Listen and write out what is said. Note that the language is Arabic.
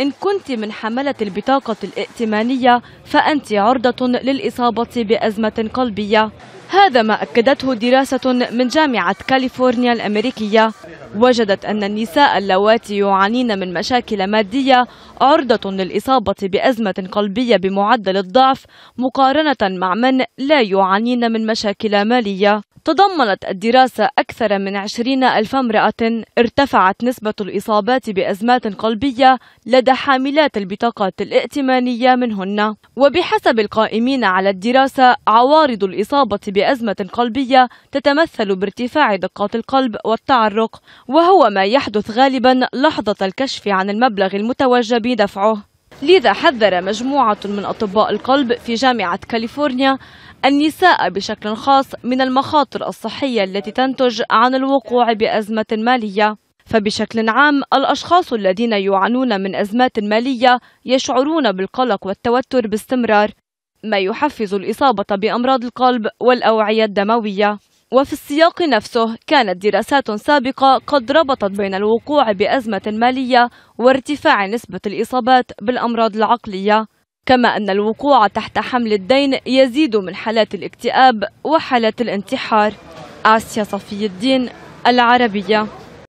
إن كنت من حملة البطاقة الائتمانية فأنت عرضة للإصابة بأزمة قلبية هذا ما أكدته دراسة من جامعة كاليفورنيا الأمريكية وجدت أن النساء اللواتي يعانين من مشاكل مادية عرضة للإصابة بأزمة قلبية بمعدل الضعف مقارنة مع من لا يعانين من مشاكل مالية تضمنت الدراسة أكثر من 20 ألف امرأة ارتفعت نسبة الإصابات بأزمات قلبية لدى حاملات البطاقات الائتمانية منهن وبحسب القائمين على الدراسة عوارض الإصابة بأزمة قلبية تتمثل بارتفاع دقات القلب والتعرق وهو ما يحدث غالبا لحظة الكشف عن المبلغ المتوجب دفعه لذا حذر مجموعة من أطباء القلب في جامعة كاليفورنيا النساء بشكل خاص من المخاطر الصحية التي تنتج عن الوقوع بأزمة مالية فبشكل عام الأشخاص الذين يعانون من أزمات مالية يشعرون بالقلق والتوتر باستمرار ما يحفز الإصابة بأمراض القلب والأوعية الدموية وفي السياق نفسه كانت دراسات سابقة قد ربطت بين الوقوع بأزمة مالية وارتفاع نسبة الإصابات بالأمراض العقلية كما أن الوقوع تحت حمل الدين يزيد من حالات الاكتئاب وحالات الانتحار آسيا صفي الدين العربية